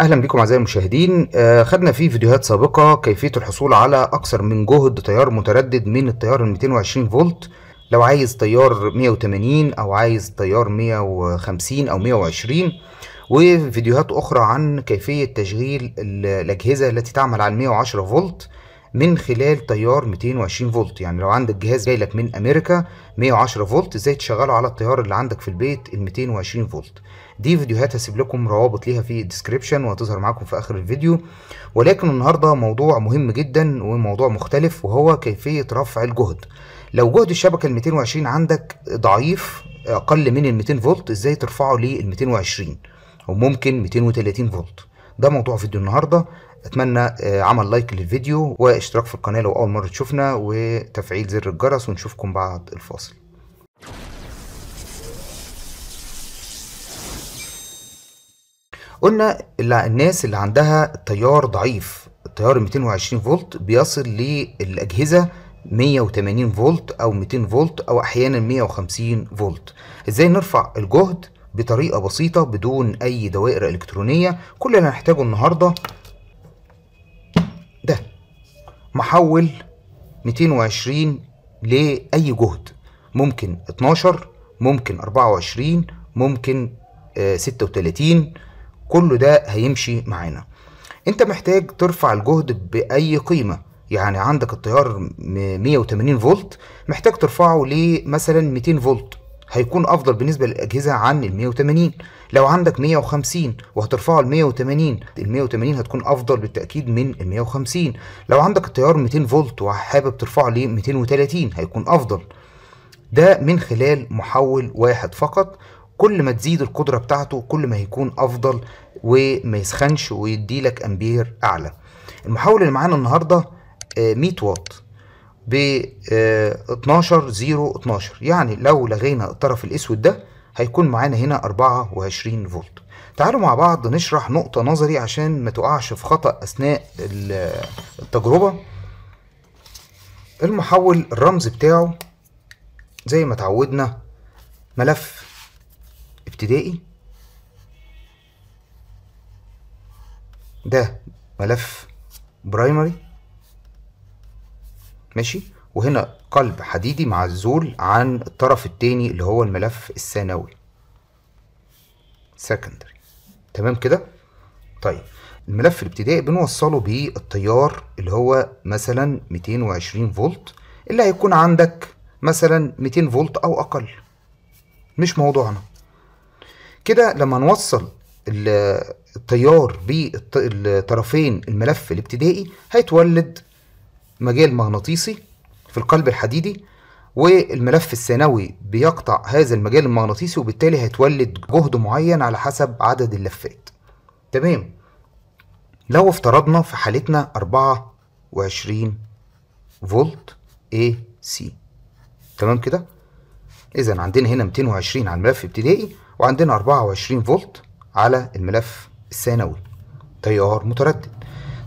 اهلا بكم اعزائي المشاهدين آه خدنا في فيديوهات سابقه كيفيه الحصول على اكثر من جهد تيار متردد من التيار ال 220 فولت لو عايز تيار 180 او عايز تيار 150 او 120 وفيديوهات اخرى عن كيفيه تشغيل الاجهزه التي تعمل على 110 فولت من خلال تيار 220 فولت يعني لو عندك جهاز جاي لك من امريكا 110 فولت ازاي تشغله على التيار اللي عندك في البيت ال 220 فولت دي فيديوهات هسيب لكم روابط ليها في الديسكريبشن وهتظهر معاكم في اخر الفيديو ولكن النهارده موضوع مهم جدا وموضوع مختلف وهو كيفيه رفع الجهد لو جهد الشبكه ال 220 عندك ضعيف اقل من ال 200 فولت ازاي ترفعه لل 220 وممكن 230 فولت ده موضوع فيديو النهارده اتمنى آه، عمل لايك للفيديو واشتراك في القناه لو اول مره تشوفنا وتفعيل زر الجرس ونشوفكم بعد الفاصل قلنا الناس اللي عندها تيار ضعيف التيار 220 فولت بيصل للأجهزة 180 فولت أو 200 فولت أو أحيانا 150 فولت إزاي نرفع الجهد بطريقة بسيطة بدون أي دوائر إلكترونية كل اللي هنحتاجه النهاردة ده محول 220 لأي جهد ممكن 12 ممكن 24 ممكن 36 آه، كل ده هيمشي معانا انت محتاج ترفع الجهد باي قيمه يعني عندك التيار 180 فولت محتاج ترفعه لمثلا 200 فولت هيكون افضل بالنسبه للاجهزه عن ال 180 لو عندك 150 وهترفعه ل 180 ال 180 هتكون افضل بالتاكيد من ال 150 لو عندك التيار 200 فولت وحابب ترفعه ل 230 هيكون افضل ده من خلال محول واحد فقط كل ما تزيد القدرة بتاعته كل ما هيكون أفضل وما يسخنش ويديلك أمبير أعلى المحول اللي معانا النهاردة 100 آه، واط ب 12 0 12 يعني لو لغينا الطرف الأسود ده هيكون معانا هنا 24 فولت تعالوا مع بعض نشرح نقطة نظري عشان ما تقعش في خطأ أثناء التجربة المحول الرمز بتاعه زي ما تعودنا ملف ابتدائي ده ملف برايمري ماشي وهنا قلب حديدي معزول عن الطرف التاني اللي هو الملف الثانوي سكندري تمام كده طيب الملف الابتدائي بنوصله بالتيار اللي هو مثلا 220 فولت اللي هيكون عندك مثلا 200 فولت او اقل مش موضوعنا كده لما نوصل التيار بالطرفين الملف الابتدائي هيتولد مجال مغناطيسي في القلب الحديدي والملف الثانوي بيقطع هذا المجال المغناطيسي وبالتالي هيتولد جهد معين على حسب عدد اللفات تمام لو افترضنا في حالتنا 24 فولت اي سي تمام كده اذا عندنا هنا 220 على الملف الابتدائي وعندنا 24 فولت على الملف الثانوي تيار متردد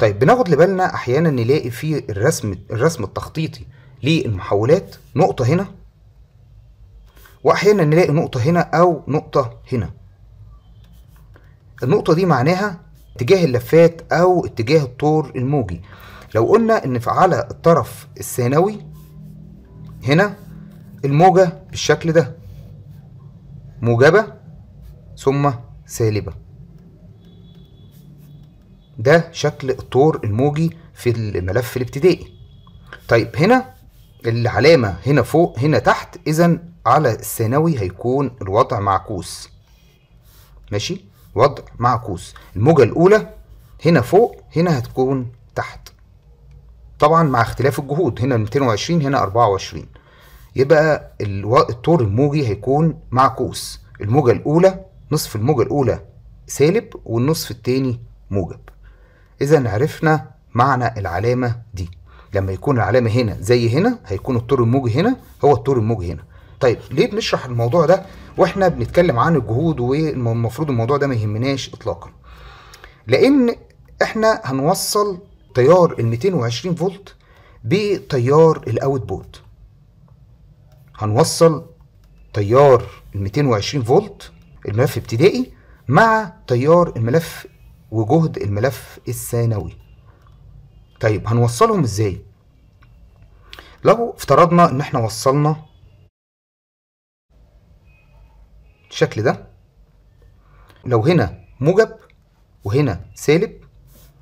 طيب بناخد لبالنا احيانا نلاقي في الرسم الرسم التخطيطي للمحولات نقطه هنا واحيانا نلاقي نقطه هنا او نقطه هنا النقطه دي معناها اتجاه اللفات او اتجاه الطور الموجي لو قلنا ان على الطرف الثانوي هنا الموجه بالشكل ده موجبه ثم سالبة ده شكل الطور الموجي في الملف الابتدائي طيب هنا العلامة هنا فوق هنا تحت إذا على الثانوي هيكون الوضع معكوس ماشي وضع معكوس الموجة الأولى هنا فوق هنا هتكون تحت طبعا مع اختلاف الجهود هنا 220 هنا 24 يبقى الطور الموجي هيكون معكوس الموجة الأولى نصف الموجة الأولى سالب والنصف التاني موجب إذا عرفنا معنى العلامة دي لما يكون العلامة هنا زي هنا هيكون الطور الموجي هنا هو الطور الموجي هنا طيب ليه بنشرح الموضوع ده واحنا بنتكلم عن الجهود والمفروض الموضوع ده ما يهمناش اطلاقا لان احنا هنوصل تيار ال 220 فولت بتيار الاوت بورد هنوصل تيار ال 220 فولت الملف ابتدائي مع تيار الملف وجهد الملف الثانوي طيب هنوصلهم ازاي لو افترضنا ان احنا وصلنا الشكل ده لو هنا موجب وهنا سالب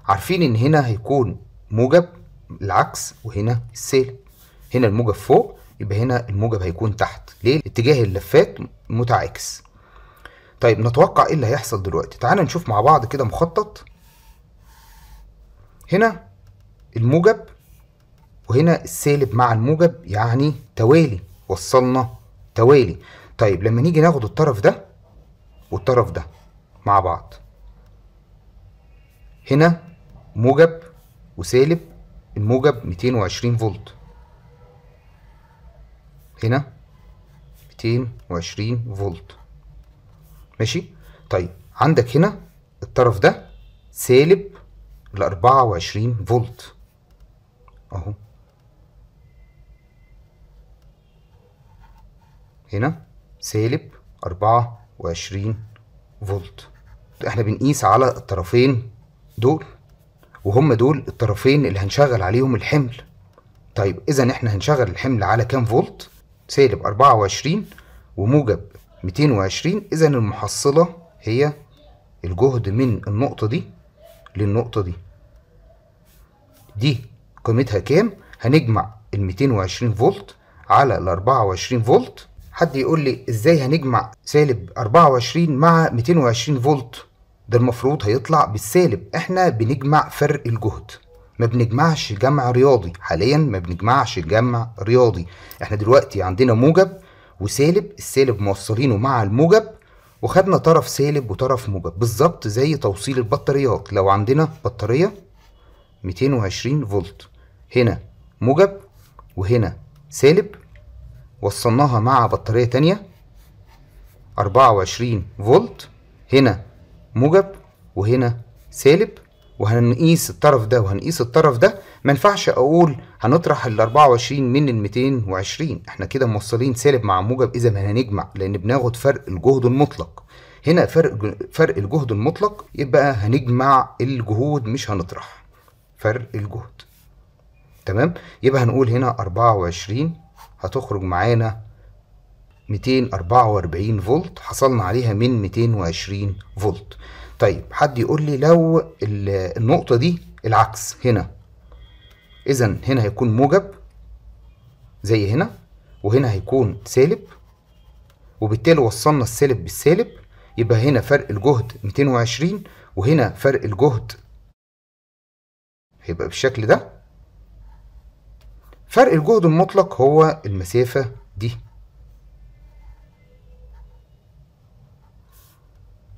عارفين ان هنا هيكون موجب العكس وهنا السالب هنا الموجب فوق يبقى هنا الموجب هيكون تحت ليه اتجاه اللفات متعاكس طيب نتوقع ايه اللي هيحصل دلوقتي تعال نشوف مع بعض كده مخطط هنا الموجب وهنا السالب مع الموجب يعني توالي وصلنا توالي طيب لما نيجي ناخد الطرف ده والطرف ده مع بعض هنا موجب وسالب الموجب 220 فولت هنا 220 فولت ماشي طيب عندك هنا الطرف ده سالب ال 24 فولت اهو هنا سالب 24 فولت احنا بنقيس على الطرفين دول وهم دول الطرفين اللي هنشغل عليهم الحمل طيب اذا احنا هنشغل الحمل على كام فولت سالب 24 وموجب 220 إذا المحصلة هي الجهد من النقطة دي للنقطة دي دي قيمتها كام؟ هنجمع ال 220 فولت على ال 24 فولت حد يقول لي ازاي هنجمع سالب 24 مع 220 فولت ده المفروض هيطلع بالسالب احنا بنجمع فرق الجهد ما بنجمعش جمع رياضي حاليا ما بنجمعش جمع رياضي احنا دلوقتي عندنا موجب وسالب السالب موصلينه مع الموجب وخدنا طرف سالب وطرف موجب بالظبط زي توصيل البطاريات لو عندنا بطارية 220 فولت هنا موجب وهنا سالب وصلناها مع بطارية تانية 24 فولت هنا موجب وهنا سالب وهنقيس الطرف ده وهنقيس الطرف ده ما ينفعش اقول هنطرح ال 24 من ال 220 احنا كده موصلين سالب مع موجب اذا ما هنجمع لان بناخد فرق الجهد المطلق هنا فرق فرق الجهد المطلق يبقى هنجمع الجهود مش هنطرح فرق الجهد تمام يبقى هنقول هنا 24 هتخرج معانا 244 فولت حصلنا عليها من 220 فولت طيب حد يقول لي لو النقطة دي العكس هنا إذا هنا هيكون موجب زي هنا وهنا هيكون سالب وبالتالي وصلنا السالب بالسالب يبقى هنا فرق الجهد 220 وهنا فرق الجهد هيبقى بالشكل ده فرق الجهد المطلق هو المسافة دي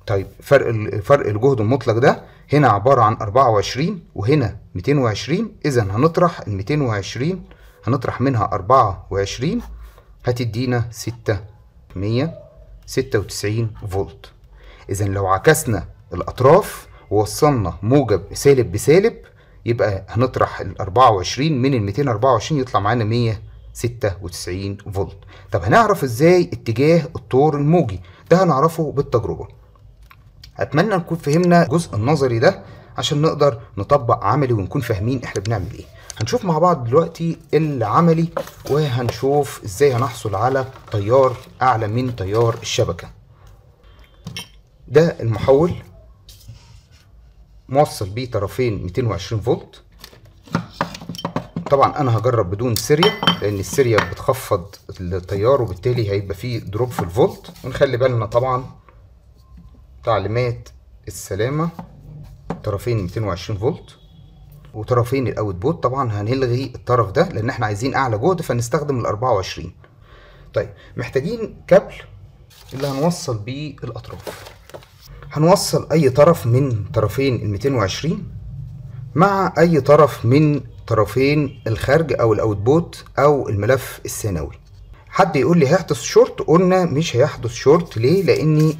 طيب فرق فرق الجهد المطلق ده هنا عبارة عن 24 وهنا 220 إذا هنطرح ال 220 هنطرح منها 24 هتدينا 696 فولت إذا لو عكسنا الأطراف ووصلنا موجب سالب بسالب يبقى هنطرح ال 24 من ال 224 يطلع معانا 196 فولت طب هنعرف ازاي اتجاه الطور الموجي ده هنعرفه بالتجربه اتمنى نكون فهمنا الجزء النظري ده عشان نقدر نطبق عملي ونكون فاهمين احنا بنعمل ايه هنشوف مع بعض دلوقتي العملي وهنشوف ازاي هنحصل على تيار اعلى من تيار الشبكه ده المحول موصل بيه طرفين 220 فولت طبعا انا هجرب بدون سيريا لان السيريا بتخفض التيار وبالتالي هيبقى فيه دروب في الفولت ونخلي بالنا طبعا تعليمات السلامة طرفين 220 فولت وطرفين الاوت بوت طبعا هنلغي الطرف ده لان احنا عايزين اعلى جهد فنستخدم ال 24 طيب محتاجين كابل اللي هنوصل بيه الاطراف هنوصل اي طرف من طرفين ال 220 مع اي طرف من طرفين الخارج او الاوت بوت او الملف الثانوي حد يقول لي هيحدث شورت قلنا مش هيحدث شورت ليه لان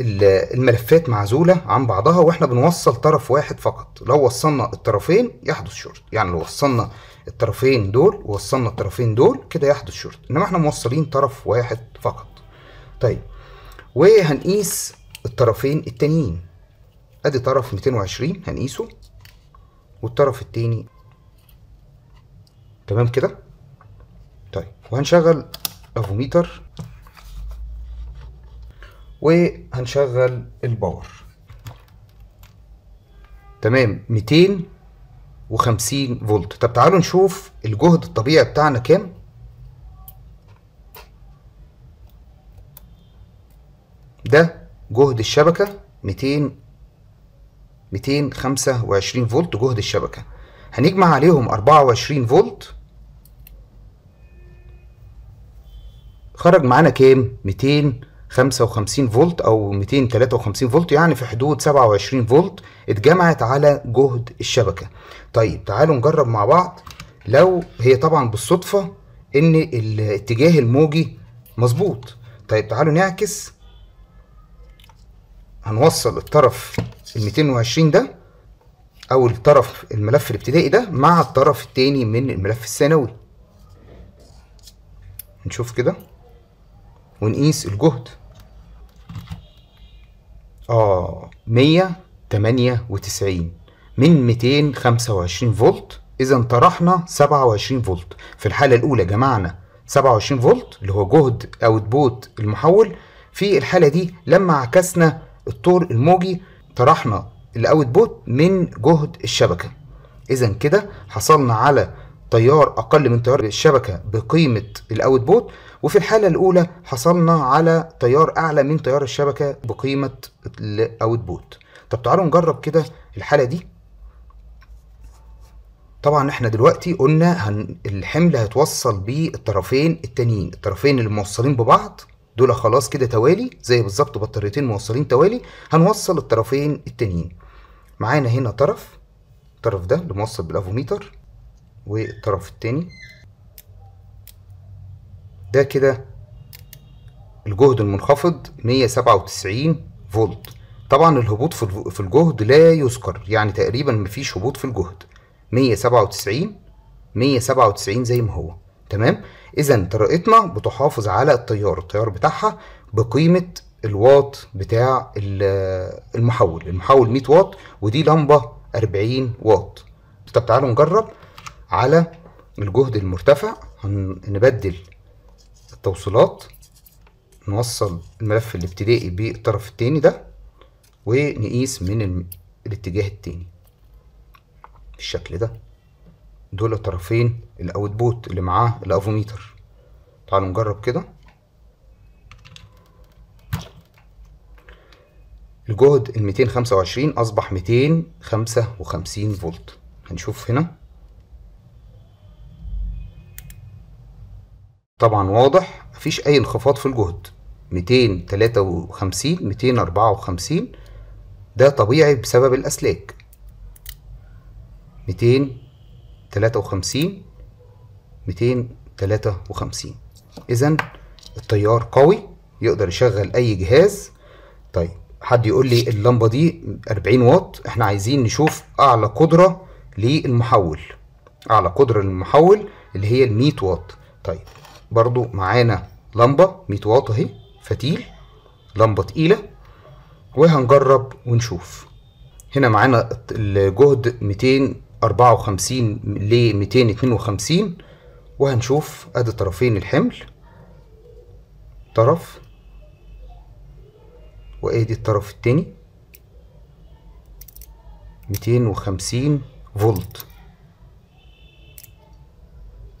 الملفات معزولة عن بعضها واحنا بنوصل طرف واحد فقط لو وصلنا الطرفين يحدث شورت يعني لو وصلنا الطرفين دول ووصلنا الطرفين دول كده يحدث شورت انما احنا موصلين طرف واحد فقط طيب وهنقيس الطرفين التانيين ادي طرف 220 هنقيسه والطرف التاني تمام كده طيب وهنشغل افوميتر وهنشغل الباور تمام 250 فولت طب تعالوا نشوف الجهد الطبيعي بتاعنا كام ده جهد الشبكة 200 225 فولت جهد الشبكة هنجمع عليهم 24 فولت خرج معانا كام 200 55 فولت او 253 فولت يعني في حدود 27 فولت اتجمعت على جهد الشبكه طيب تعالوا نجرب مع بعض لو هي طبعا بالصدفه ان الاتجاه الموجي مظبوط طيب تعالوا نعكس هنوصل الطرف ال 220 ده او الطرف الملف الابتدائي ده مع الطرف الثاني من الملف الثانوي نشوف كده ونقيس الجهد اه 198 من 225 فولت اذا طرحنا 27 فولت في الحاله الاولى جمعنا 27 فولت اللي هو جهد اوتبوت المحول في الحاله دي لما عكسنا الطور الموجي طرحنا الاوتبوت من جهد الشبكه اذا كده حصلنا على تيار اقل من تيار الشبكه بقيمه الاوتبوت وفي الحالة الأولى حصلنا على تيار أعلى من تيار الشبكة بقيمة الأوتبوت طب تعالوا نجرب كده الحالة دي طبعا احنا دلوقتي قلنا هن الحمل هيتوصل بالطرفين التانيين الطرفين اللي موصلين ببعض دول خلاص كده توالي زي بالظبط بطاريتين موصلين توالي هنوصل الطرفين التانيين معانا هنا طرف الطرف ده اللي موصل بالافوميتر والطرف التاني ده كده الجهد المنخفض 197 فولت طبعا الهبوط في الجهد لا يذكر يعني تقريبا مفيش هبوط في الجهد 197 197 زي ما هو تمام اذا طريقتنا بتحافظ على التيار التيار بتاعها بقيمه الواط بتاع المحول المحول 100 واط ودي لمبه 40 واط طب تعالوا نجرب على الجهد المرتفع هنبدل التوصيلات نوصل الملف الابتدائي بالطرف التاني ده ونقيس من الاتجاه التاني بالشكل ده دول طرفين الاوتبوت اللي معاه الافوميتر تعالوا نجرب كده الجهد ال 225 اصبح 255 فولت هنشوف هنا طبعا واضح مفيش اي انخفاض في الجهد 253 254 ده طبيعي بسبب الاسلاك 253 253 اذا التيار قوي يقدر يشغل اي جهاز طيب حد يقول لي اللمبه دي 40 واط احنا عايزين نشوف اعلى قدره للمحول اعلى قدره للمحول اللي هي ال 100 واط طيب برضو معانا لمبة 100 واط اهي فتيل لمبة تقيلة وهنجرب ونشوف هنا معانا الجهد 254 ل 252 وهنشوف ادي طرفين الحمل طرف وادي الطرف التاني 250 فولت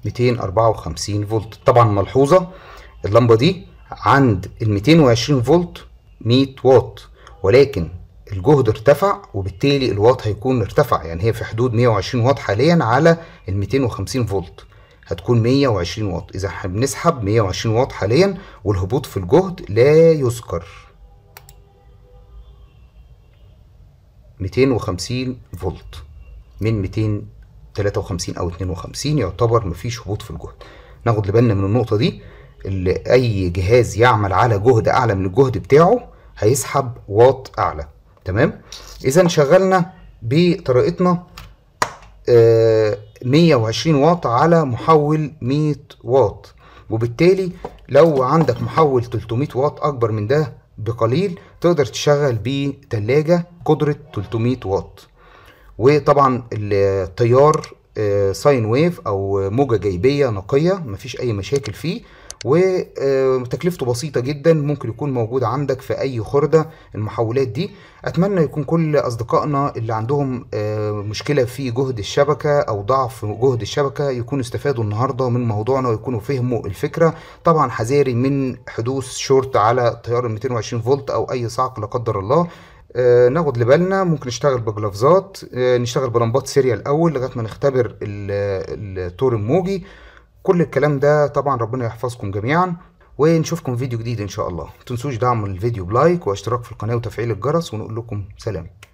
254 فولت طبعا ملحوظه اللمبه دي عند ال 220 فولت 100 واط ولكن الجهد ارتفع وبالتالي الواط هيكون ارتفع يعني هي في حدود 120 واط حاليا على ال 250 فولت هتكون 120 واط اذا احنا بنسحب 120 واط حاليا والهبوط في الجهد لا يذكر 250 فولت من 200 53 او 52 يعتبر مفيش هبوط في الجهد ناخد لبالنا من النقطه دي اللي اي جهاز يعمل على جهد اعلى من الجهد بتاعه هيسحب واط اعلى تمام اذا شغلنا بطريقتنا آه 120 واط على محول 100 واط وبالتالي لو عندك محول 300 واط اكبر من ده بقليل تقدر تشغل بيه تلاجة قدرة 300 واط وطبعا التيار ساين آه، ويف او موجه جايبيه نقيه مفيش اي مشاكل فيه وتكلفته آه، بسيطة جدا ممكن يكون موجود عندك في أي خردة المحولات دي أتمنى يكون كل أصدقائنا اللي عندهم آه، مشكلة في جهد الشبكة أو ضعف جهد الشبكة يكونوا استفادوا النهاردة من موضوعنا ويكونوا فهموا الفكرة طبعا حذاري من حدوث شورت على تيار 220 فولت أو أي صعق لا قدر الله آه، ناخد لبالنا ممكن نشتغل بجلافزات آه، نشتغل بلمبات سيريا الاول لغايه ما نختبر التور الموجي كل الكلام ده طبعا ربنا يحفظكم جميعا ونشوفكم فيديو جديد ان شاء الله متنسوش دعم الفيديو بلايك واشتراك في القناه وتفعيل الجرس ونقول لكم سلام